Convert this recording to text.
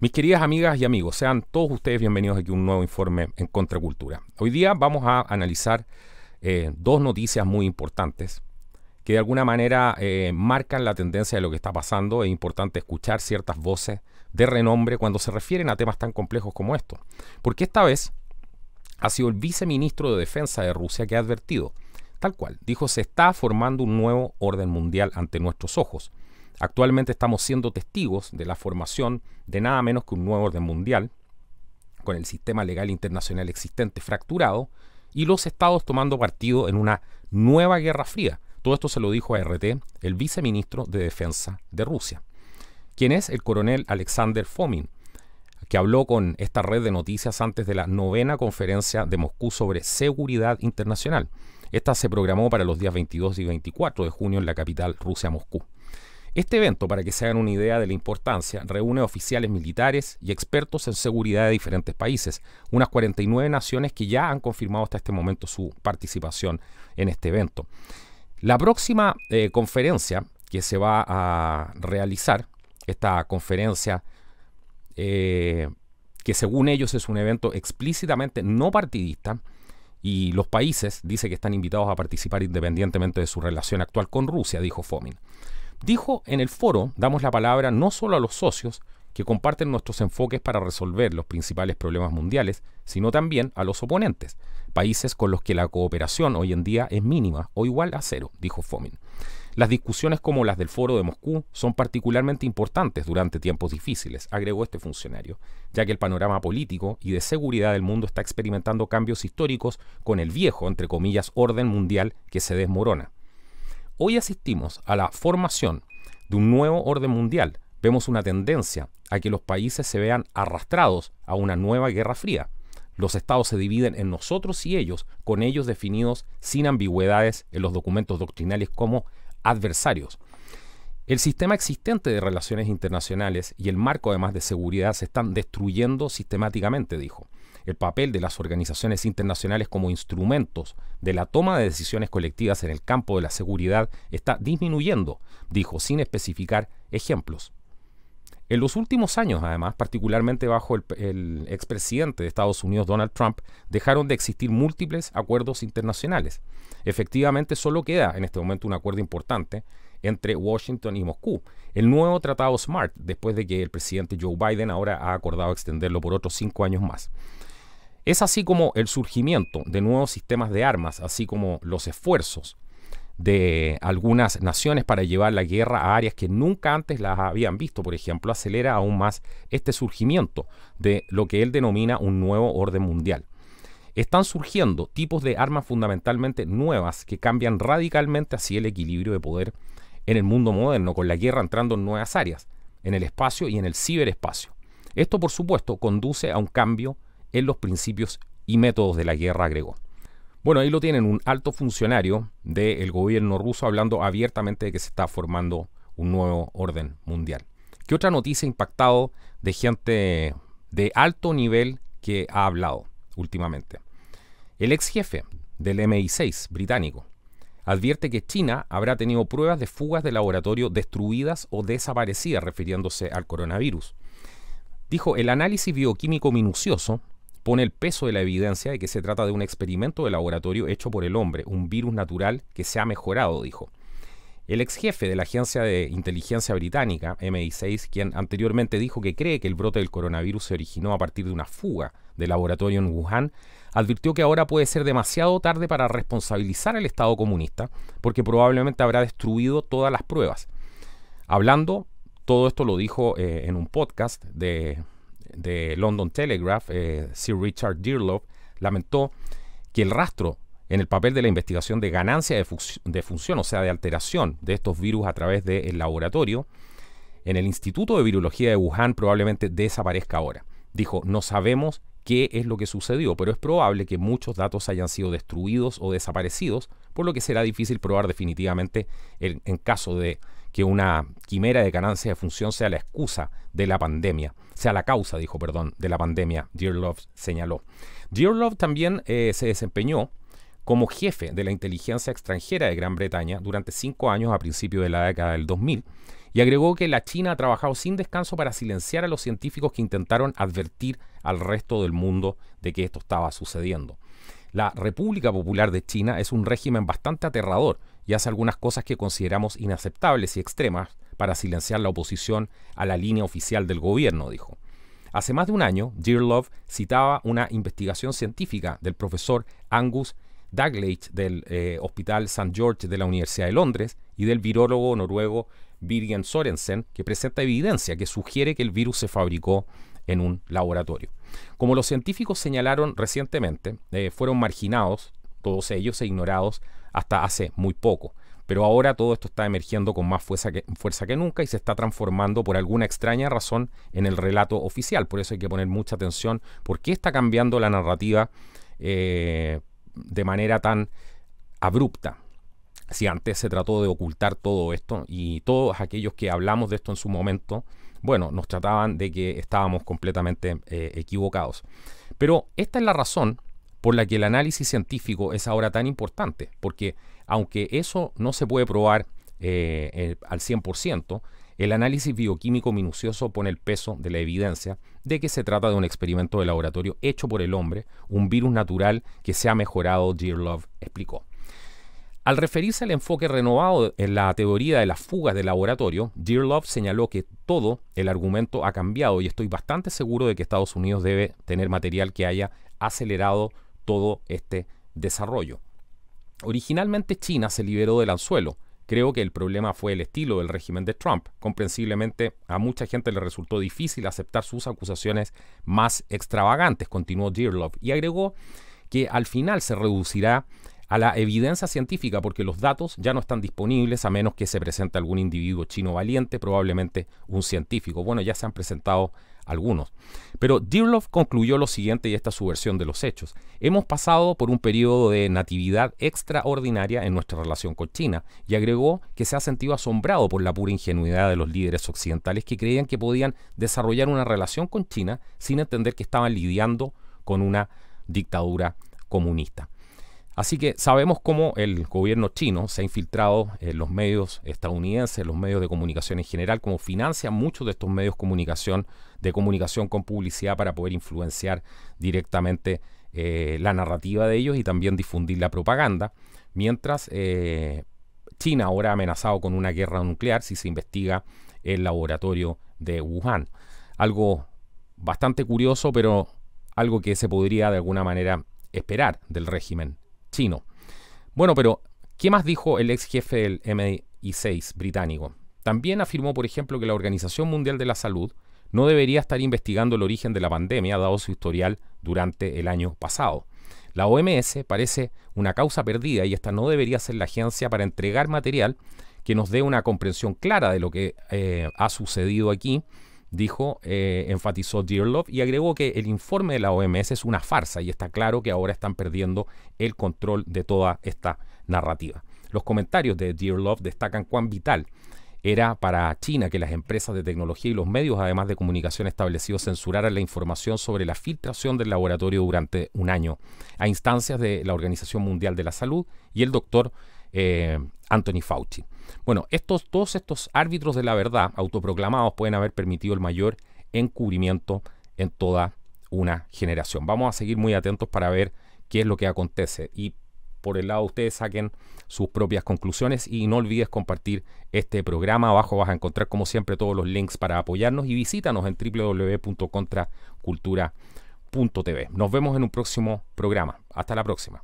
Mis queridas amigas y amigos, sean todos ustedes bienvenidos aquí a un nuevo informe en Contracultura. Hoy día vamos a analizar eh, dos noticias muy importantes que de alguna manera eh, marcan la tendencia de lo que está pasando. Es importante escuchar ciertas voces de renombre cuando se refieren a temas tan complejos como esto. Porque esta vez ha sido el viceministro de Defensa de Rusia que ha advertido, tal cual, dijo, se está formando un nuevo orden mundial ante nuestros ojos Actualmente estamos siendo testigos de la formación de nada menos que un nuevo orden mundial, con el sistema legal internacional existente fracturado y los estados tomando partido en una nueva guerra fría. Todo esto se lo dijo a RT el viceministro de Defensa de Rusia, quien es el coronel Alexander Fomin, que habló con esta red de noticias antes de la novena conferencia de Moscú sobre seguridad internacional. Esta se programó para los días 22 y 24 de junio en la capital Rusia, Moscú. Este evento, para que se hagan una idea de la importancia, reúne oficiales militares y expertos en seguridad de diferentes países, unas 49 naciones que ya han confirmado hasta este momento su participación en este evento. La próxima eh, conferencia que se va a realizar, esta conferencia eh, que según ellos es un evento explícitamente no partidista, y los países dice que están invitados a participar independientemente de su relación actual con Rusia, dijo Fomin. Dijo en el foro, damos la palabra no solo a los socios, que comparten nuestros enfoques para resolver los principales problemas mundiales, sino también a los oponentes, países con los que la cooperación hoy en día es mínima o igual a cero, dijo Fomin. Las discusiones como las del Foro de Moscú son particularmente importantes durante tiempos difíciles, agregó este funcionario, ya que el panorama político y de seguridad del mundo está experimentando cambios históricos con el viejo, entre comillas, orden mundial que se desmorona. Hoy asistimos a la formación de un nuevo orden mundial. Vemos una tendencia a que los países se vean arrastrados a una nueva guerra fría. Los estados se dividen en nosotros y ellos, con ellos definidos sin ambigüedades en los documentos doctrinales como adversarios. El sistema existente de relaciones internacionales y el marco además de seguridad se están destruyendo sistemáticamente, dijo el papel de las organizaciones internacionales como instrumentos de la toma de decisiones colectivas en el campo de la seguridad está disminuyendo, dijo, sin especificar ejemplos. En los últimos años, además, particularmente bajo el, expresidente de Estados Unidos, Donald Trump, dejaron de existir múltiples acuerdos internacionales. Efectivamente, solo queda en este momento un acuerdo importante entre Washington y Moscú, el nuevo Tratado SMART, después de que el presidente Joe Biden ahora ha acordado extenderlo por otros cinco años más. Es así como el surgimiento de nuevos sistemas de armas, así como los esfuerzos de algunas naciones para llevar la guerra a áreas que nunca antes las habían visto, por ejemplo, acelera aún más este surgimiento de lo que él denomina un nuevo orden mundial. Están surgiendo tipos de armas fundamentalmente nuevas que cambian radicalmente así el equilibrio de poder en el mundo moderno, con la guerra entrando en nuevas áreas, en el espacio y en el ciberespacio. Esto, por supuesto, conduce a un cambio en los principios y métodos de la guerra, agregó. Bueno, ahí lo tienen, un alto funcionario del gobierno ruso hablando abiertamente de que se está formando un nuevo orden mundial. ¿Qué otra noticia ha impactado de gente de alto nivel que ha hablado últimamente? El ex jefe del MI6 británico advierte que China habrá tenido pruebas de fugas de laboratorio destruidas o desaparecidas refiriéndose al coronavirus. Dijo, el análisis bioquímico minucioso pone el peso de la evidencia de que se trata de un experimento de laboratorio hecho por el hombre, un virus natural que se ha mejorado, dijo. El ex jefe de la agencia de inteligencia británica, MI6, quien anteriormente dijo que cree que el brote del coronavirus se originó a partir de una fuga de laboratorio en Wuhan, advirtió que ahora puede ser demasiado tarde para responsabilizar al Estado comunista, porque probablemente habrá destruido todas las pruebas. Hablando, todo esto lo dijo eh, en un podcast de de London Telegraph, eh, Sir Richard Dearlove, lamentó que el rastro en el papel de la investigación de ganancia de, función, o sea, de alteración de estos virus a través del laboratorio, en el Instituto de Virología de Wuhan probablemente desaparezca ahora. Dijo, no sabemos qué es lo que sucedió, pero es probable que muchos datos hayan sido destruidos o desaparecidos, por lo que será difícil probar definitivamente en caso de que una quimera de ganancia de función sea la excusa de la pandemia, sea la causa, dijo, perdón, de la pandemia, Dearlove señaló. Dearlove también eh, se desempeñó como jefe de la inteligencia extranjera de Gran Bretaña durante cinco años a principios de la década del 2000 y agregó que la China ha trabajado sin descanso para silenciar a los científicos que intentaron advertir al resto del mundo de que esto estaba sucediendo. La República Popular de China es un régimen bastante aterrador y hace algunas cosas que consideramos inaceptables y extremas para silenciar la oposición a la línea oficial del gobierno, dijo. Hace más de un año, Love citaba una investigación científica del profesor Angus Dagleich del eh, Hospital St. George de la Universidad de Londres y del virólogo noruego virgen Sorensen, que presenta evidencia que sugiere que el virus se fabricó en un laboratorio. Como los científicos señalaron recientemente, eh, fueron marginados todos ellos e ignorados hasta hace muy poco. Pero ahora todo esto está emergiendo con más fuerza que, fuerza que nunca y se está transformando por alguna extraña razón en el relato oficial. Por eso hay que poner mucha atención porque está cambiando la narrativa eh, de manera tan abrupta. Si antes se trató de ocultar todo esto y todos aquellos que hablamos de esto en su momento, bueno, nos trataban de que estábamos completamente eh, equivocados. Pero esta es la razón por la que el análisis científico es ahora tan importante, porque aunque eso no se puede probar eh, eh, al 100%, el análisis bioquímico minucioso pone el peso de la evidencia de que se trata de un experimento de laboratorio hecho por el hombre, un virus natural que se ha mejorado, Love explicó. Al referirse al enfoque renovado en la teoría de las fugas de laboratorio, Dearlove señaló que todo el argumento ha cambiado y estoy bastante seguro de que Estados Unidos debe tener material que haya acelerado todo este desarrollo. Originalmente China se liberó del anzuelo. Creo que el problema fue el estilo del régimen de Trump. Comprensiblemente a mucha gente le resultó difícil aceptar sus acusaciones más extravagantes, continuó Dearlove, y agregó que al final se reducirá a la evidencia científica, porque los datos ya no están disponibles a menos que se presente algún individuo chino valiente, probablemente un científico. Bueno, ya se han presentado algunos. Pero Dirloff concluyó lo siguiente, y esta es su versión de los hechos. Hemos pasado por un periodo de natividad extraordinaria en nuestra relación con China, y agregó que se ha sentido asombrado por la pura ingenuidad de los líderes occidentales que creían que podían desarrollar una relación con China sin entender que estaban lidiando con una dictadura comunista. Así que sabemos cómo el gobierno chino se ha infiltrado en los medios estadounidenses, los medios de comunicación en general, cómo financia muchos de estos medios comunicación, de comunicación con publicidad para poder influenciar directamente eh, la narrativa de ellos y también difundir la propaganda. Mientras eh, China ahora ha amenazado con una guerra nuclear si se investiga el laboratorio de Wuhan. Algo bastante curioso, pero algo que se podría de alguna manera esperar del régimen chino. Bueno, pero ¿qué más dijo el ex jefe del MI6 británico? También afirmó, por ejemplo, que la Organización Mundial de la Salud no debería estar investigando el origen de la pandemia, dado su historial durante el año pasado. La OMS parece una causa perdida y esta no debería ser la agencia para entregar material que nos dé una comprensión clara de lo que eh, ha sucedido aquí dijo, eh, enfatizó enfatizó Love y agregó que el informe de la OMS es una farsa y está claro que ahora están perdiendo el control de toda esta narrativa. Los comentarios de Love destacan cuán vital era para China que las empresas de tecnología y los medios, además de comunicación establecidos, censuraran la información sobre la filtración del laboratorio durante un año, a instancias de la Organización Mundial de la Salud y el doctor eh, Anthony Fauci. Bueno, estos, todos estos árbitros de la verdad autoproclamados pueden haber permitido el mayor encubrimiento en toda una generación. Vamos a seguir muy atentos para ver qué es lo que acontece. Y por el lado ustedes saquen sus propias conclusiones y no olvides compartir este programa. Abajo vas a encontrar como siempre todos los links para apoyarnos y visítanos en www.contracultura.tv. Nos vemos en un próximo programa. Hasta la próxima.